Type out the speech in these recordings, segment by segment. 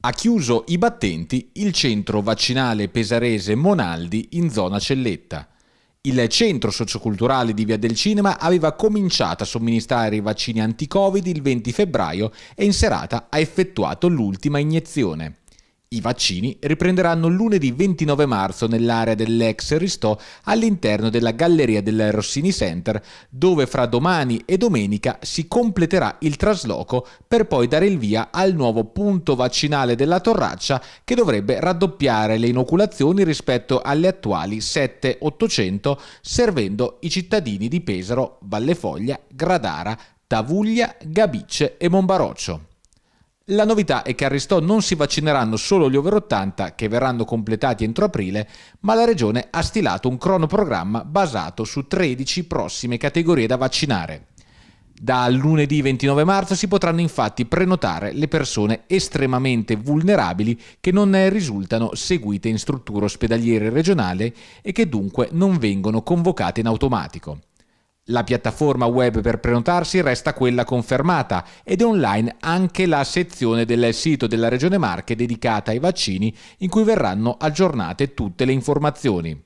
Ha chiuso i battenti il centro vaccinale pesarese Monaldi in zona Celletta. Il centro socioculturale di Via del Cinema aveva cominciato a somministrare i vaccini anti-Covid il 20 febbraio e in serata ha effettuato l'ultima iniezione. I vaccini riprenderanno lunedì 29 marzo nell'area dell'ex Ristò all'interno della galleria del Rossini Center, dove fra domani e domenica si completerà il trasloco per poi dare il via al nuovo punto vaccinale della Torraccia che dovrebbe raddoppiare le inoculazioni rispetto alle attuali 7-800, servendo i cittadini di Pesaro, Vallefoglia, Gradara, Tavuglia, Gabice e Monbaroccio. La novità è che a Ristò non si vaccineranno solo gli over 80 che verranno completati entro aprile, ma la regione ha stilato un cronoprogramma basato su 13 prossime categorie da vaccinare. Da lunedì 29 marzo si potranno infatti prenotare le persone estremamente vulnerabili che non risultano seguite in struttura ospedaliere regionale e che dunque non vengono convocate in automatico. La piattaforma web per prenotarsi resta quella confermata ed è online anche la sezione del sito della Regione Marche dedicata ai vaccini in cui verranno aggiornate tutte le informazioni.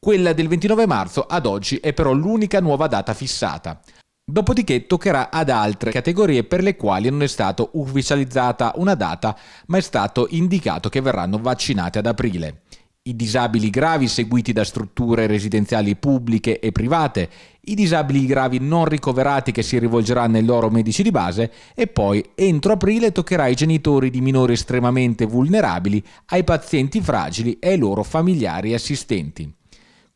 Quella del 29 marzo ad oggi è però l'unica nuova data fissata. Dopodiché toccherà ad altre categorie per le quali non è stata ufficializzata una data, ma è stato indicato che verranno vaccinate ad aprile i disabili gravi seguiti da strutture residenziali pubbliche e private, i disabili gravi non ricoverati che si rivolgeranno ai loro medici di base e poi entro aprile toccherà ai genitori di minori estremamente vulnerabili, ai pazienti fragili e ai loro familiari e assistenti.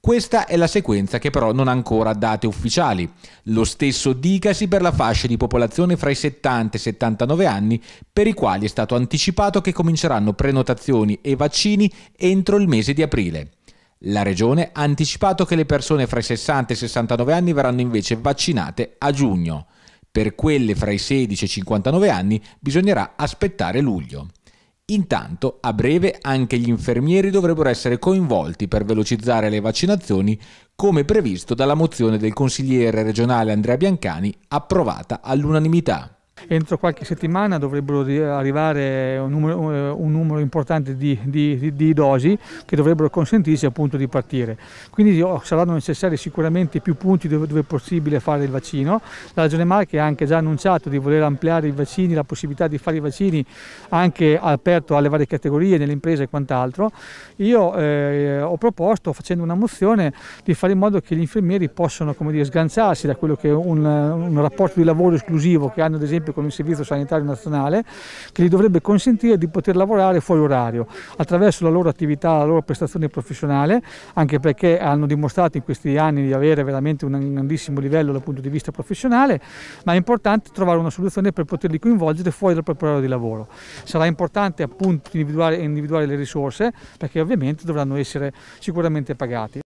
Questa è la sequenza che però non ha ancora date ufficiali. Lo stesso dicasi per la fascia di popolazione fra i 70 e i 79 anni, per i quali è stato anticipato che cominceranno prenotazioni e vaccini entro il mese di aprile. La Regione ha anticipato che le persone fra i 60 e i 69 anni verranno invece vaccinate a giugno. Per quelle fra i 16 e i 59 anni bisognerà aspettare luglio. Intanto, a breve, anche gli infermieri dovrebbero essere coinvolti per velocizzare le vaccinazioni, come previsto dalla mozione del consigliere regionale Andrea Biancani, approvata all'unanimità entro qualche settimana dovrebbero arrivare un numero, eh, un numero importante di, di, di, dosi che dovrebbero consentirsi appunto di partire. Quindi saranno necessari sicuramente più punti dove, dove è possibile fare il vaccino. La Regione Marche ha anche già annunciato di voler ampliare i vaccini, la possibilità di fare i vaccini anche aperto alle varie categorie, nelle imprese e quant'altro. Io eh, ho proposto, facendo una mozione, di fare in modo che gli infermieri possano come dire, sganciarsi da quello che è un, un rapporto di lavoro esclusivo che hanno ad esempio con il Servizio Sanitario Nazionale che gli dovrebbe consentire di poter lavorare fuori orario attraverso la loro attività, la loro prestazione professionale, anche perché hanno dimostrato in questi anni di avere veramente un grandissimo livello dal punto di vista professionale, ma è importante trovare una soluzione per poterli coinvolgere fuori dal proprio orario di lavoro. Sarà importante appunto individuare, individuare le risorse perché ovviamente dovranno essere sicuramente pagati.